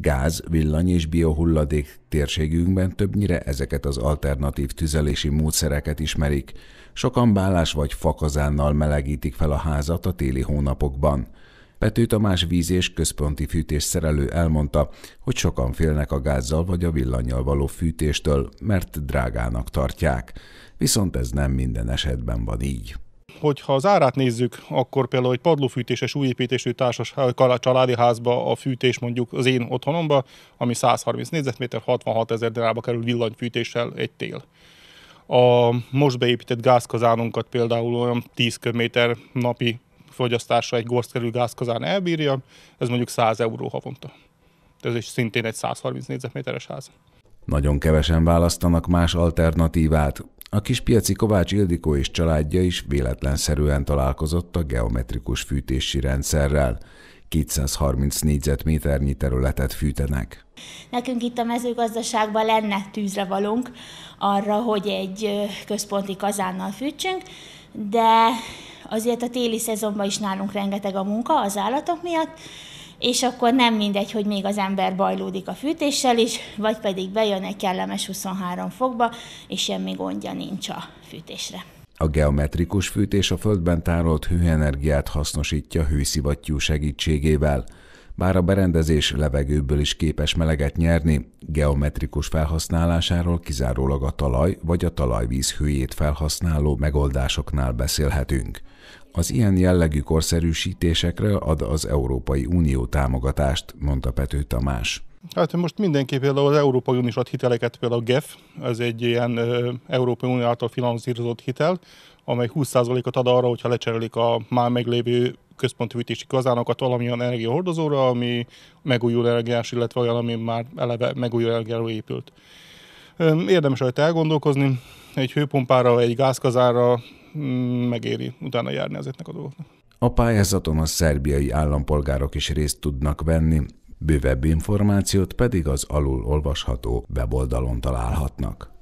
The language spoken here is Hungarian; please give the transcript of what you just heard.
Gáz, villany és biohulladék térségünkben többnyire ezeket az alternatív tüzelési módszereket ismerik. Sokan bálás vagy fakazánnal melegítik fel a házat a téli hónapokban. Pető Tamás víz és központi fűtés szerelő elmondta, hogy sokan félnek a gázzal vagy a villanyjal való fűtéstől, mert drágának tartják. Viszont ez nem minden esetben van így hogyha az árát nézzük, akkor például egy padlófűtéses újépítésű társas családi házba a fűtés mondjuk az én otthonomba, ami 130 négyzetméter, 66 ezer dinárba kerül villanyfűtéssel egy tél. A most beépített gázkazánunkat például olyan 10 köbméter napi fogyasztása egy gorszkerű gázkazán elbírja, ez mondjuk 100 euró havonta. Ez is szintén egy 130 négyzetméteres ház. Nagyon kevesen választanak más alternatívát, a kispiaci Kovács Ildikó és családja is véletlenszerűen találkozott a geometrikus fűtési rendszerrel. 230 négyzetméternyi területet fűtenek. Nekünk itt a mezőgazdaságban lenne tűzre valunk arra, hogy egy központi kazánnal fűtsünk, de azért a téli szezonban is nálunk rengeteg a munka az állatok miatt, és akkor nem mindegy, hogy még az ember bajlódik a fűtéssel is, vagy pedig bejön egy kellemes 23 fokba, és semmi gondja nincs a fűtésre. A geometrikus fűtés a földben tárolt hőenergiát hasznosítja hőszivattyú segítségével – bár a berendezés levegőből is képes meleget nyerni, geometrikus felhasználásáról kizárólag a talaj vagy a talajvíz hőjét felhasználó megoldásoknál beszélhetünk. Az ilyen jellegű korszerűsítésekre ad az Európai Unió támogatást, mondta Pető Tamás. Hát most mindenképp például az Európai Unió is ad hiteleket, például a GEF, ez egy ilyen Európai Unió által finanszírozott hitel, amely 20%-ot ad arra, hogyha lecserélik a már meglévő központi hűtési kazánokat valamilyen energiahordozóra, ami megújuló energiás, illetve olyan, ami már eleve megújuló energiáról épült. Érdemes rajta elgondolkozni, egy hőpumpára, egy gázkazára mm, megéri utána járni ezeknek a dolgoknak. A pályázaton a szerbiai állampolgárok is részt tudnak venni, bővebb információt pedig az alul olvasható weboldalon találhatnak.